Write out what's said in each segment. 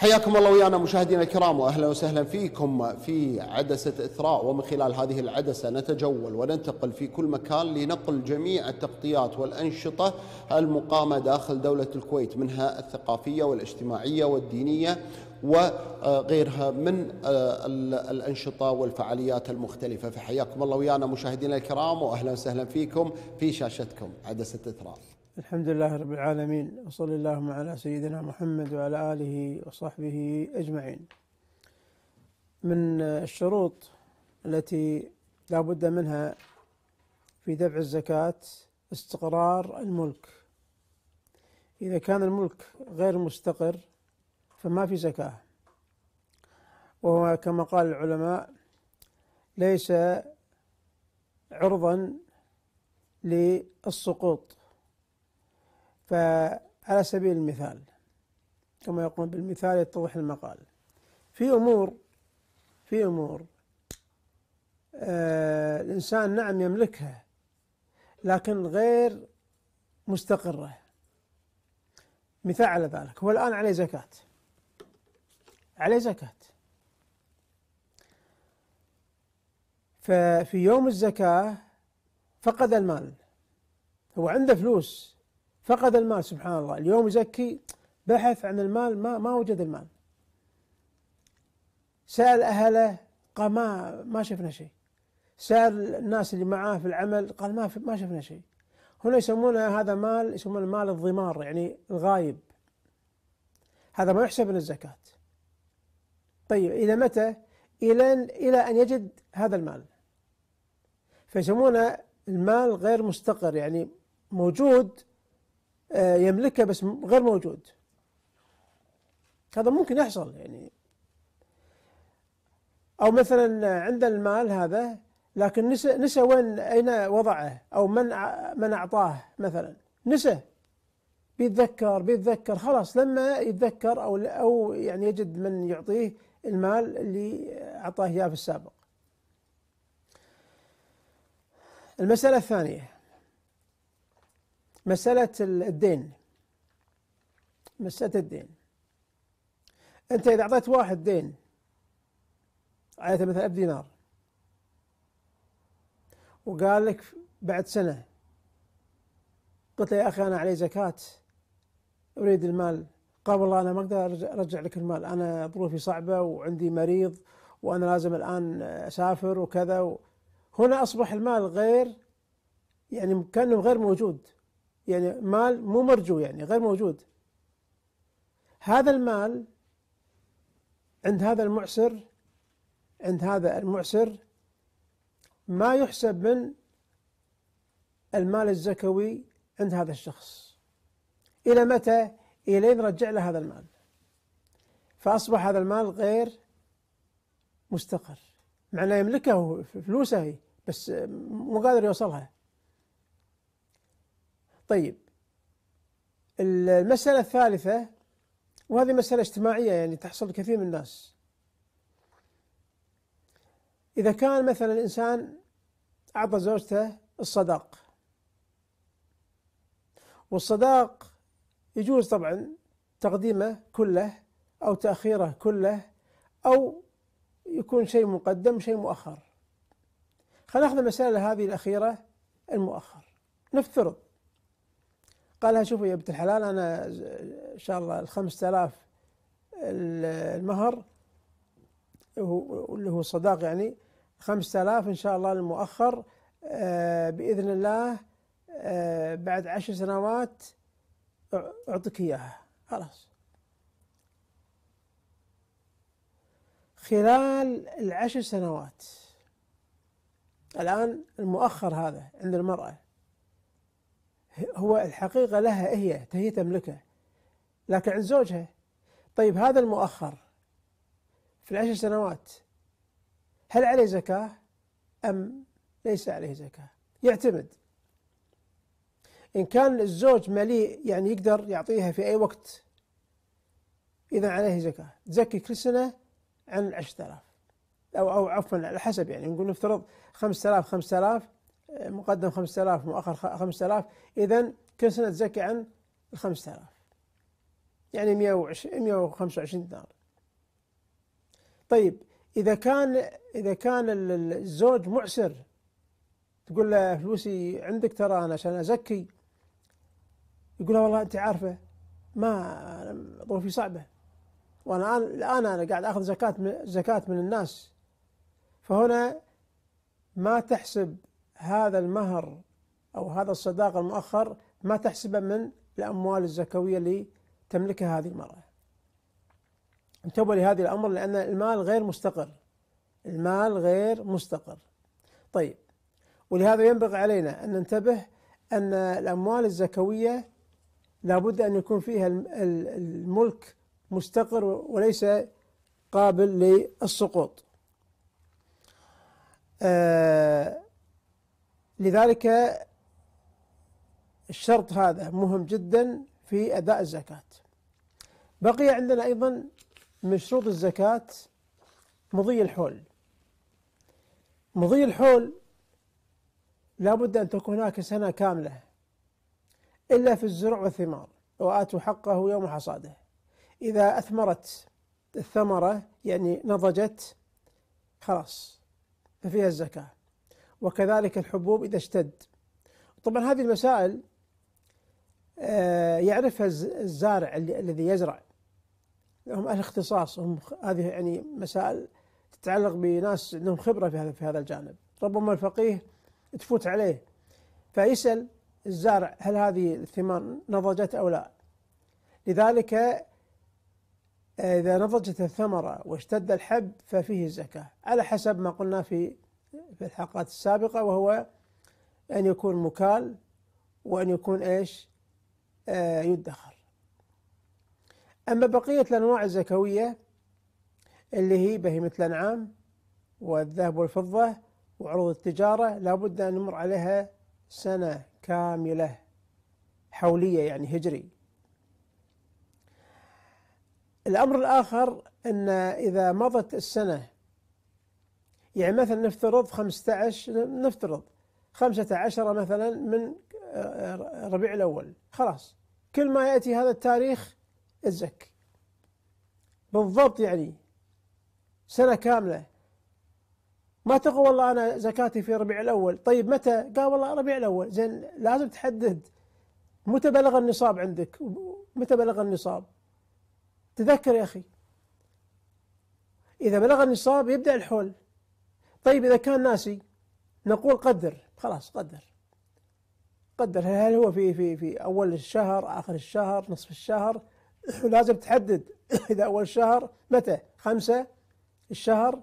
حياكم الله ويانا مشاهدينا الكرام واهلا وسهلا فيكم في عدسه اثراء ومن خلال هذه العدسه نتجول وننتقل في كل مكان لنقل جميع التغطيات والانشطه المقامه داخل دوله الكويت منها الثقافيه والاجتماعيه والدينيه وغيرها من آه، الأنشطة والفعاليات المختلفة فحياكم الله ويانا مشاهدينا الكرام وأهلا وسهلا فيكم في شاشتكم عدسة إثراء الحمد لله رب العالمين وصلى اللهم على سيدنا محمد وعلى آله وصحبه أجمعين من الشروط التي لا بد منها في دفع الزكاة استقرار الملك إذا كان الملك غير مستقر فما في زكاة وهو كما قال العلماء ليس عرضا للسقوط فعلى سبيل المثال كما يقول بالمثال يتضح المقال في أمور في أمور آه الإنسان نعم يملكها لكن غير مستقرة مثال على ذلك هو الآن عليه زكاة عليه زكاة ففي يوم الزكاة فقد المال هو عنده فلوس فقد المال سبحان الله اليوم يزكي بحث عن المال ما ما وجد المال سأل أهله قال ما ما شفنا شيء سأل الناس اللي معاه في العمل قال ما ما شفنا شيء هنا يسمونه هذا مال يسمونه مال الضمار يعني الغايب هذا ما يحسب من الزكاة طيب إلى متى؟ إلى إلى أن يجد هذا المال فيسمونه المال غير مستقر يعني موجود آه، يملكها بس غير موجود هذا ممكن يحصل يعني أو مثلا عند المال هذا لكن نسى نسى وين أين وضعه أو من من أعطاه مثلا نسى بيتذكر بيتذكر خلاص لما يتذكر أو أو يعني يجد من يعطيه المال اللي أعطاه إياه في السابق المسألة الثانية مسألة الدين مسألة الدين أنت إذا أعطيت واحد دين على مثلا ألف دينار وقال لك بعد سنة قلت له يا أخي أنا علي زكاة أريد المال قال والله أنا ما أقدر أرجع لك المال أنا ظروفي صعبة وعندي مريض وأنا لازم الآن أسافر وكذا هنا أصبح المال غير يعني كأنه غير موجود يعني مال مو مرجو يعني غير موجود هذا المال عند هذا المعسر عند هذا المعسر ما يحسب من المال الزكوي عند هذا الشخص إلى متى؟ إلى أن رجع له هذا المال فأصبح هذا المال غير مستقر معناه يملكه فلوسه بس مو قادر يوصلها طيب المسألة الثالثة وهذه مسألة اجتماعية يعني تحصل لكثير من الناس إذا كان مثلا الإنسان أعطى زوجته الصداق والصداق يجوز طبعا تقديمه كله أو تأخيره كله أو يكون شيء مقدم شيء مؤخر خلينا ناخذ المسألة هذه الأخيرة المؤخر نفترض قال لها شوفي يا بنت الحلال انا ان شاء الله ال 5000 المهر اللي هو صداق يعني 5000 ان شاء الله المؤخر آه، باذن الله آه، بعد عشر سنوات اعطيك اياها خلاص خلال العشر سنوات الآن المؤخر هذا عند المرأة هو الحقيقة لها هي هي تملكه لكن عند زوجها طيب هذا المؤخر في العشر سنوات هل عليه زكاة أم ليس عليه زكاة يعتمد إن كان الزوج مليء يعني يقدر يعطيها في أي وقت إذا عليه زكاة تزكي كل سنة عن 10000 أو أو عفوا على حسب يعني نقول نفترض 5000 5000 مقدم 5000 مؤخر 5000 اذا كل سنه تزكي عن ال 5000 يعني 120 125 دينار طيب اذا كان اذا كان الزوج معسر تقول له فلوسي عندك ترى انا عشان ازكي يقول له والله انت عارفه ما ظروفي صعبه وانا الان انا قاعد اخذ زكاه من زكاه من الناس فهنا ما تحسب هذا المهر أو هذا الصداق المؤخر ما تحسبه من الأموال الزكوية اللي تملكها هذه المرأة انتبهوا لهذا الأمر لأن المال غير مستقر المال غير مستقر طيب ولهذا ينبغي علينا أن ننتبه أن الأموال الزكوية لابد أن يكون فيها الملك مستقر وليس قابل للسقوط آه لذلك الشرط هذا مهم جدا في أداء الزكاة بقي عندنا أيضا من شروط الزكاة مضي الحول مضي الحول لابد أن تكون هناك سنة كاملة إلا في الزرع والثمار وآتوا حقه يوم حصاده إذا أثمرت الثمرة يعني نضجت خلاص ففيها الزكاة وكذلك الحبوب إذا اشتد طبعا هذه المسائل آه، يعرفها الزارع الذي يزرع هم أهل اختصاص هم هذه يعني مسائل تتعلق بناس عندهم خبرة في هذا في هذا الجانب ربما الفقيه تفوت عليه فيسأل الزارع هل هذه الثمار نضجت أو لا لذلك آه، إذا نضجت الثمرة واشتد الحب ففيه الزكاة على حسب ما قلنا في في الحلقات السابقة وهو أن يكون مكال وأن يكون إيش آه، يدخر أما بقية الأنواع الزكوية اللي هي بهيمة الأنعام والذهب والفضة وعروض التجارة لابد أن نمر عليها سنة كاملة حولية يعني هجري الأمر الآخر أن إذا مضت السنة يعني مثلا نفترض 15 نفترض 15 مثلا من آه، ربيع الأول خلاص كل ما يأتي هذا التاريخ الزك بالضبط يعني سنة كاملة ما تقول والله أنا زكاتي في ربيع الأول طيب متى قال والله ربيع الأول زين لازم تحدد متى بلغ النصاب عندك متى بلغ النصاب تذكر يا أخي إذا بلغ النصاب يبدأ الحول طيب إذا كان ناسي نقول قدر خلاص قدر قدر هل هو في في في أول الشهر آخر الشهر نصف الشهر لازم تحدد إذا أول الشهر متى خمسة الشهر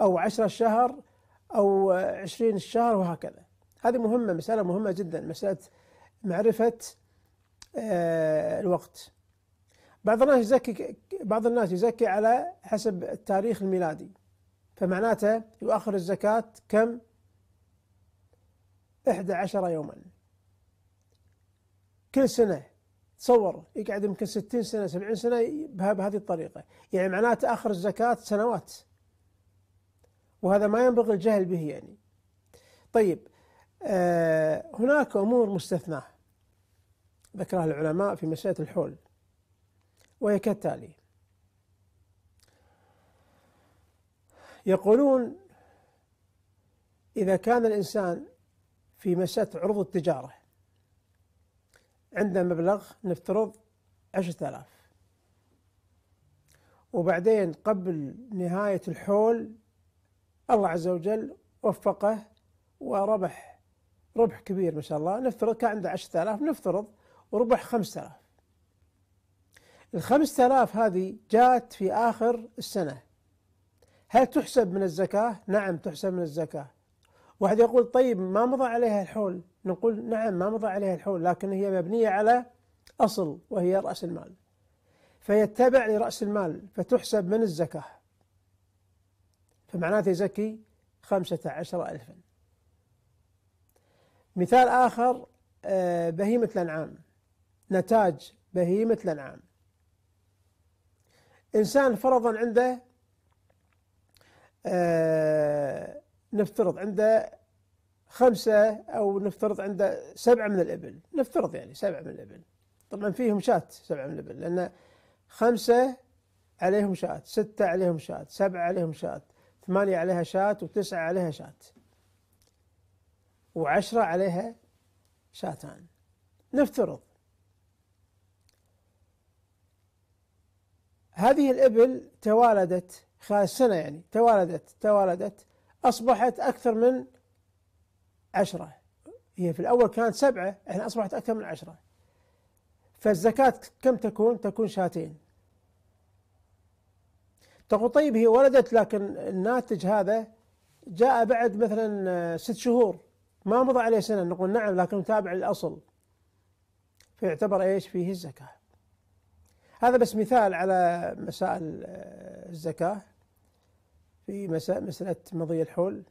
أو عشرة الشهر أو عشرين الشهر وهكذا هذه مهمة مسألة مهمة جدا مسألة معرفة آه، الوقت بعض الناس يزكي بعض الناس يزكي على حسب التاريخ الميلادي فمعناته يؤخر الزكاة كم؟ 11 يوما كل سنة تصور يقعد يمكن 60 سنة 70 سنة بهذه الطريقة يعني معناته آخر الزكاة سنوات وهذا ما ينبغي الجهل به يعني طيب آه هناك أمور مستثناة ذكرها العلماء في مسألة الحول وهي كالتالي يقولون إذا كان الإنسان في مسألة عروض التجارة عنده مبلغ نفترض عشرة آلاف وبعدين قبل نهاية الحول الله عز وجل وفقه وربح ربح كبير ما شاء الله نفترض كان عنده عشرة آلاف نفترض وربح خمسة آلاف الخمسة آلاف هذه جاءت في آخر السنة هل تحسب من الزكاة؟ نعم تحسب من الزكاة واحد يقول طيب ما مضى عليها الحول نقول نعم ما مضى عليها الحول لكن هي مبنية على أصل وهي رأس المال فيتبع لرأس المال فتحسب من الزكاة فمعناته يزكي خمسة عشر ألفا مثال آخر آه، بهيمة الأنعام نتاج بهيمة الأنعام إنسان فرضا عنده آه، نفترض عنده خمسة أو نفترض عنده سبعة من الإبل نفترض يعني سبعة من الإبل طبعا فيهم شات سبعة من الإبل لأن خمسة عليهم شات ستة عليهم شات سبعة عليهم شات ثمانية عليها شات وتسعة عليها شات وعشرة عليها شاتان نفترض هذه الإبل توالدت خلال السنة يعني توالدت توالدت أصبحت أكثر من عشرة هي في الأول كانت سبعة الحين أصبحت أكثر من عشرة فالزكاة كم تكون؟ تكون شاتين تقول طيب هي ولدت لكن الناتج هذا جاء بعد مثلا آه، ست شهور ما مضى عليه سنة نقول نعم لكن تابع للأصل فيعتبر ايش؟ فيه الزكاة هذا بس مثال على مسائل آه، الزكاة في مسألة مضي الحول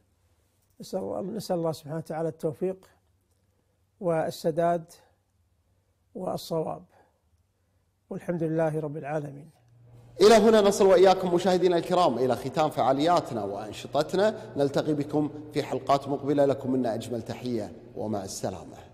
نسأل الله سبحانه وتعالى التوفيق والسداد والصواب والحمد لله رب العالمين إلى هنا نصل وإياكم مشاهدينا الكرام إلى ختام فعالياتنا وأنشطتنا نلتقي بكم في حلقات مقبلة لكم منا أجمل تحية ومع السلامة